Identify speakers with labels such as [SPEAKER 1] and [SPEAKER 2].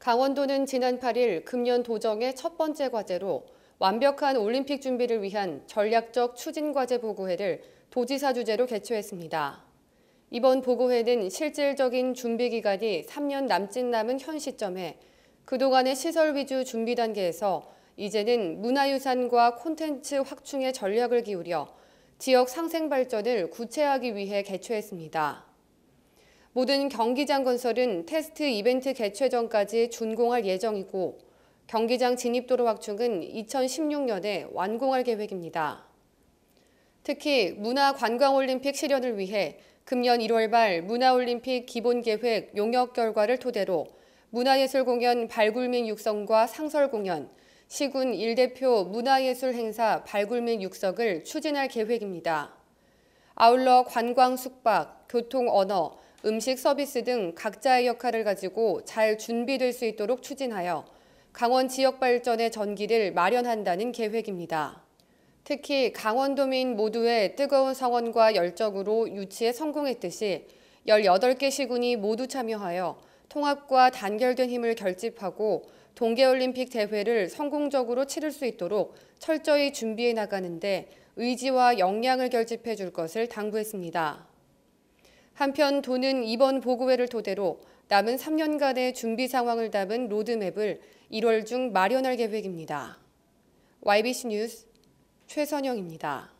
[SPEAKER 1] 강원도는 지난 8일 금년 도정의 첫 번째 과제로 완벽한 올림픽 준비를 위한 전략적 추진과제 보고회를 도지사 주제로 개최했습니다. 이번 보고회는 실질적인 준비 기간이 3년 남짓 남은 현 시점에 그동안의 시설 위주 준비 단계에서 이제는 문화유산과 콘텐츠 확충의 전략을 기울여 지역 상생 발전을 구체화하기 위해 개최했습니다. 모든 경기장 건설은 테스트 이벤트 개최 전까지 준공할 예정이고 경기장 진입도로 확충은 2016년에 완공할 계획입니다. 특히 문화관광올림픽 실현을 위해 금년 1월 말 문화올림픽 기본계획 용역 결과를 토대로 문화예술공연 발굴민 육성과 상설공연, 시군 1대표 문화예술 행사 발굴민 육석을 추진할 계획입니다. 아울러 관광, 숙박, 교통, 언어, 음식 서비스 등 각자의 역할을 가지고 잘 준비될 수 있도록 추진하여 강원 지역 발전의 전기를 마련한다는 계획입니다. 특히 강원도민 모두의 뜨거운 성원과 열정으로 유치에 성공했듯이 18개 시군이 모두 참여하여 통합과 단결된 힘을 결집하고 동계올림픽 대회를 성공적으로 치를 수 있도록 철저히 준비해 나가는데 의지와 역량을 결집해 줄 것을 당부했습니다. 한편 도는 이번 보고회를 토대로 남은 3년간의 준비 상황을 담은 로드맵을 1월 중 마련할 계획입니다. YBC 뉴스 최선영입니다.